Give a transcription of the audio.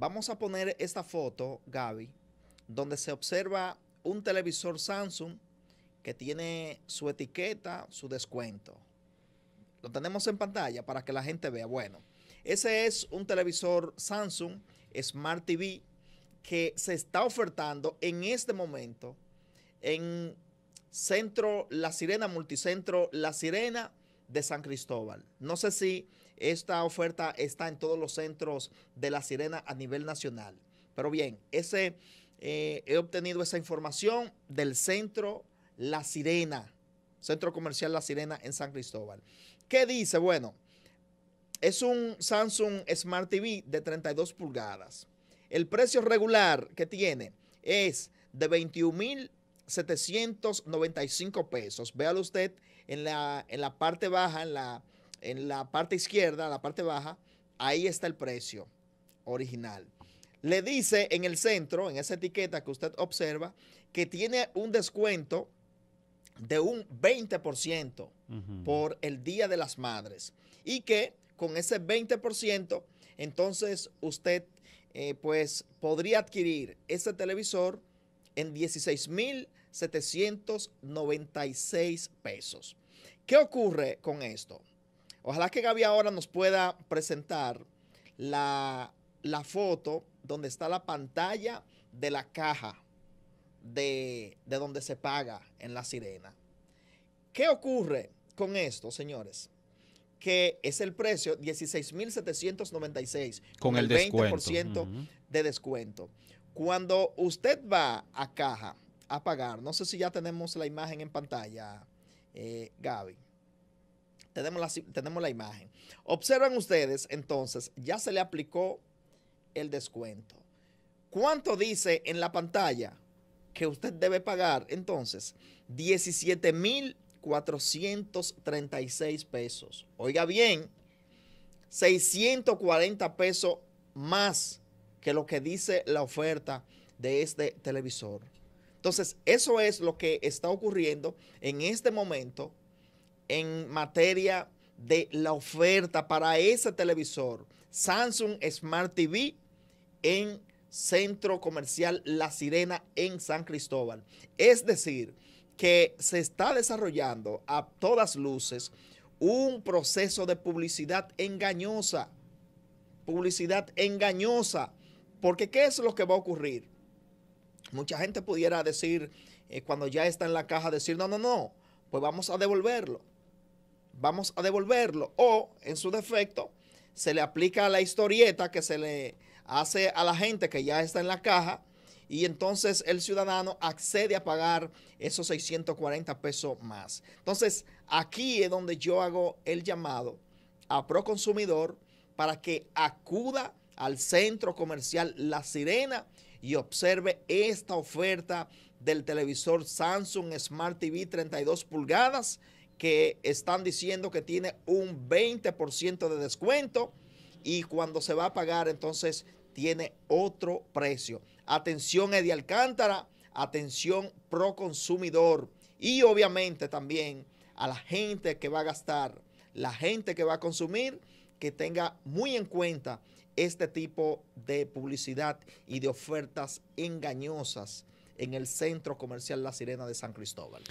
Vamos a poner esta foto, Gaby, donde se observa un televisor Samsung que tiene su etiqueta, su descuento. Lo tenemos en pantalla para que la gente vea. Bueno, ese es un televisor Samsung Smart TV que se está ofertando en este momento en Centro La Sirena, Multicentro La Sirena de San Cristóbal. No sé si esta oferta está en todos los centros de la sirena a nivel nacional. Pero bien, ese, eh, he obtenido esa información del centro La Sirena, Centro Comercial La Sirena en San Cristóbal. ¿Qué dice? Bueno, es un Samsung Smart TV de 32 pulgadas. El precio regular que tiene es de 21.795 pesos. Véalo usted en la, en la parte baja, en la en la parte izquierda, la parte baja, ahí está el precio original. Le dice en el centro, en esa etiqueta que usted observa, que tiene un descuento de un 20% por el Día de las Madres y que con ese 20%, entonces usted eh, pues podría adquirir ese televisor en 16.796 pesos. ¿Qué ocurre con esto? Ojalá que Gaby ahora nos pueda presentar la, foto donde está la pantalla de la caja de, de donde se paga en la sirena. ¿Qué ocurre con esto, señores? que es el precio 16.796 con, el, 20% de descuento. Cuando usted va a caja a pagar, no sé si ya tenemos la imagen en pantalla, eh, Gaby. Tenemos la, imagen. Observen ustedes, entonces, ya se le aplicó el descuento. ¿Cuánto dice en la pantalla que usted debe pagar? Entonces, 17,436 pesos. Oiga bien, 640 pesos más que lo que dice la oferta de este televisor. Entonces, eso es lo que está ocurriendo en este momento en materia de la oferta para ese televisor Samsung Smart TV en Centro Comercial La Sirena en San Cristóbal. Es decir, que se está desarrollando a todas luces un proceso de publicidad engañosa. Publicidad engañosa. Porque ¿qué es lo que va a ocurrir? Mucha gente pudiera decir, eh, cuando ya está en la caja, decir, no, no, no, pues vamos a devolverlo vamos a devolverlo. O, en su defecto, se le aplica la historieta que se le hace a la gente que ya está en la caja y entonces el ciudadano accede a pagar esos 640 pesos más. Entonces, aquí es donde yo hago el llamado a Proconsumidor para que acuda al centro comercial La Sirena y observe esta oferta del televisor Samsung Smart TV 32 pulgadas que están diciendo que tiene un 20% de descuento y cuando se va a pagar entonces tiene otro precio. Atención Eddie Alcántara, atención pro consumidor y obviamente también a la gente que va a gastar, la gente que va a consumir, que tenga muy en cuenta este tipo de publicidad y de ofertas engañosas en el Centro Comercial La Sirena de San Cristóbal.